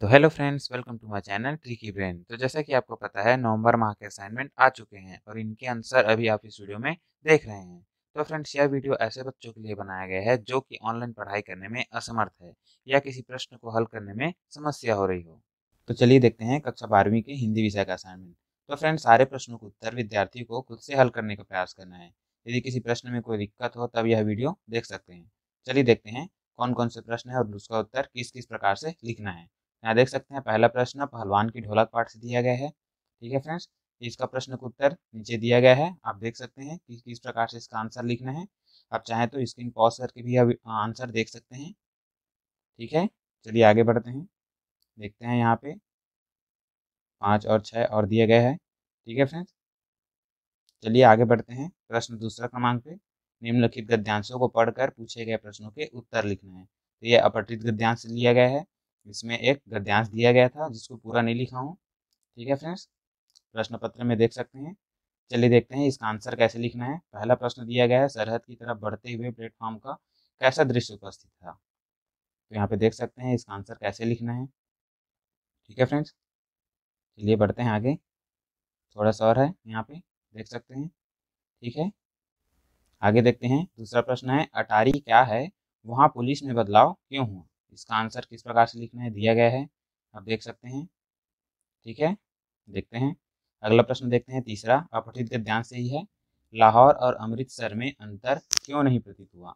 तो hello friends welcome to my channel tricky brain तो जैसा कि आपको पता है नवंबर माह के असाइनमेंट आ चुके हैं और इनके आंसर अभी आप इस वीडियो में देख रहे हैं तो फ्रेंड्स यह वीडियो ऐसे बच्चों के लिए बनाया गया है जो कि ऑनलाइन पढ़ाई करने में असमर्थ है या किसी प्रश्न को हल करने में समस्या हो रही हो तो चलिए देखते हैं कक्षा बारहवीं के हिंदी विषय का असाइनमेंट तो फ्रेंड्स सारे प्रश्नों को उत्तर विद्यार्थी को खुद से हल करने का प्रयास करना है यदि किसी प्रश्न में कोई दिक्कत हो तब यह वीडियो देख सकते हैं चलिए देखते हैं कौन कौन से प्रश्न है और उसका उत्तर किस किस प्रकार से लिखना है यहाँ देख सकते हैं पहला प्रश्न पहलवान की ढोलक पाठ से दिया गया है ठीक है फ्रेंड्स इसका प्रश्न का उत्तर नीचे दिया गया है आप देख सकते हैं कि किस प्रकार से इसका आंसर लिखना है आप चाहें तो स्क्रीन पॉज करके भी आप आंसर देख सकते हैं ठीक है चलिए आगे बढ़ते हैं देखते हैं यहाँ पे पाँच और छः और दिया गया है ठीक है फ्रेंड्स चलिए आगे बढ़ते हैं प्रश्न दूसरा क्रमांक पे निम्नलिखित गद्यांशों को पढ़कर पूछे गए प्रश्नों के उत्तर लिखना है तो यह अपठित गद्यांश लिया गया है इसमें एक गद्यांश दिया गया था जिसको पूरा नहीं लिखा हूँ ठीक है फ्रेंड्स प्रश्न पत्र में देख सकते हैं चलिए देखते हैं इसका आंसर कैसे लिखना है पहला प्रश्न दिया गया है सरहद की तरफ बढ़ते हुए प्लेटफॉर्म का कैसा दृश्य उपस्थित था तो यहाँ पे देख सकते हैं इसका आंसर कैसे लिखना है ठीक है फ्रेंड्स चलिए बढ़ते हैं आगे थोड़ा सा और है यहाँ पे देख सकते हैं ठीक है आगे देखते हैं दूसरा प्रश्न है अटारी क्या है वहाँ पुलिस में बदलाव क्यों हुआ इसका आंसर किस प्रकार से लिखना है दिया गया है आप देख सकते हैं ठीक है देखते हैं अगला प्रश्न देखते हैं तीसरा अपठित ध्यान से ही है लाहौर और अमृतसर में अंतर क्यों नहीं प्रतीत हुआ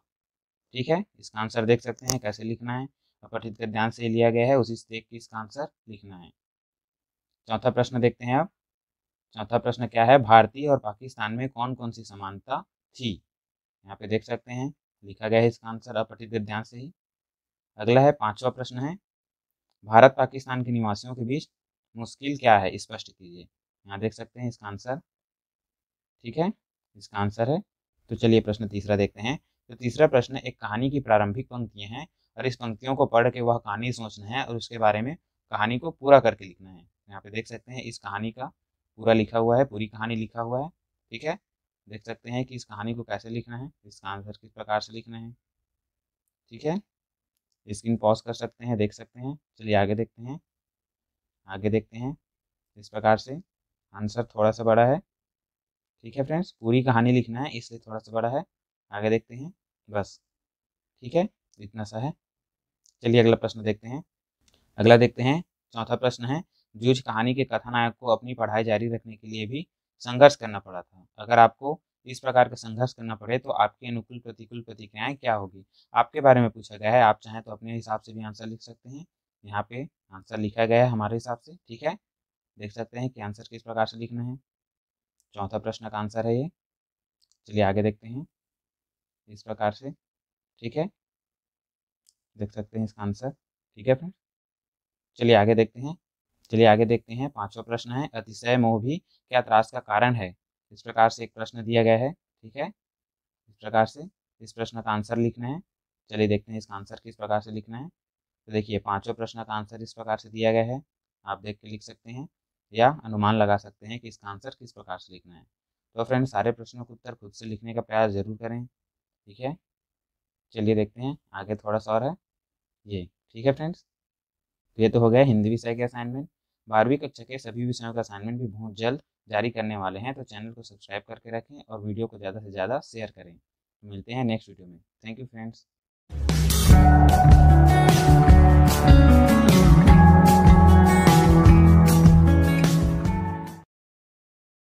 ठीक है इसका आंसर देख सकते हैं कैसे लिखना है अपठित ध्यान से लिया गया है उसी से देख के इसका आंसर लिखना है चौथा प्रश्न देखते हैं आप चौथा प्रश्न क्या है भारतीय और पाकिस्तान में कौन कौन सी समानता थी यहाँ पे देख सकते हैं लिखा गया है इसका आंसर अपठित ध्यान से ही अगला है पांचवा प्रश्न है भारत पाकिस्तान के निवासियों के बीच मुश्किल क्या है स्पष्ट कीजिए यहाँ देख सकते हैं इसका आंसर ठीक है इसका आंसर है तो चलिए प्रश्न तीसरा देखते हैं तो तीसरा प्रश्न एक कहानी की प्रारंभिक पंक्तियाँ हैं और इस पंक्तियों को पढ़ के वह कहानी सोचना है और उसके बारे में कहानी को पूरा करके लिखना है यहाँ पे देख सकते हैं इस कहानी का पूरा लिखा हुआ है पूरी कहानी लिखा हुआ है ठीक है देख सकते हैं कि इस कहानी को कैसे लिखना है इसका आंसर किस प्रकार से लिखना है ठीक है स्क्रीन पॉज कर सकते हैं देख सकते हैं चलिए आगे देखते हैं आगे देखते हैं इस प्रकार से आंसर थोड़ा सा बड़ा है ठीक है फ्रेंड्स पूरी कहानी लिखना है इसलिए थोड़ा सा बड़ा है आगे देखते हैं बस ठीक है इतना सा है चलिए अगला प्रश्न देखते हैं अगला देखते हैं चौथा प्रश्न है जूझ कहानी के कथानायक को अपनी पढ़ाई जारी रखने के लिए भी संघर्ष करना पड़ा था अगर आपको इस प्रकार का संघर्ष करना पड़े तो आपकी अनुकूल प्रतिकूल प्रतिक्रियाएं क्या होगी आपके बारे में पूछा गया है आप चाहें तो अपने हिसाब से भी आंसर लिख सकते हैं यहाँ पे आंसर लिखा गया है हमारे हिसाब से ठीक है देख सकते हैं कि आंसर किस प्रकार से लिखना है चौथा प्रश्न का आंसर है ये चलिए आगे देखते हैं इस प्रकार से ठीक है देख सकते हैं इसका आंसर ठीक है फ्रेंड चलिए आगे देखते हैं चलिए आगे देखते हैं पांचवा प्रश्न है अतिशय मोह भी क्या त्रास का कारण है इस प्रकार से एक प्रश्न दिया गया है ठीक है इस प्रकार से इस प्रश्न का आंसर लिखना है चलिए देखते हैं इसका आंसर किस प्रकार से लिखना है तो देखिए पांचों प्रश्न का आंसर इस प्रकार से दिया गया है आप देख के लिख सकते हैं या अनुमान लगा सकते हैं कि इसका आंसर किस प्रकार से लिखना है तो फ्रेंड सारे प्रश्नों के उत्तर खुद से लिखने का प्रयास जरूर करें ठीक है चलिए देखते हैं आगे थोड़ा सा और है ये ठीक है फ्रेंड्स तो ये तो हो गया हिंदी विषय के असाइनमेंट बारहवीं कक्षा के सभी विषयों का असाइनमेंट भी बहुत जल्द जारी करने वाले हैं तो चैनल को सब्सक्राइब करके रखें और वीडियो को ज़्यादा से ज़्यादा शेयर करें मिलते हैं नेक्स्ट वीडियो में थैंक यू फ्रेंड्स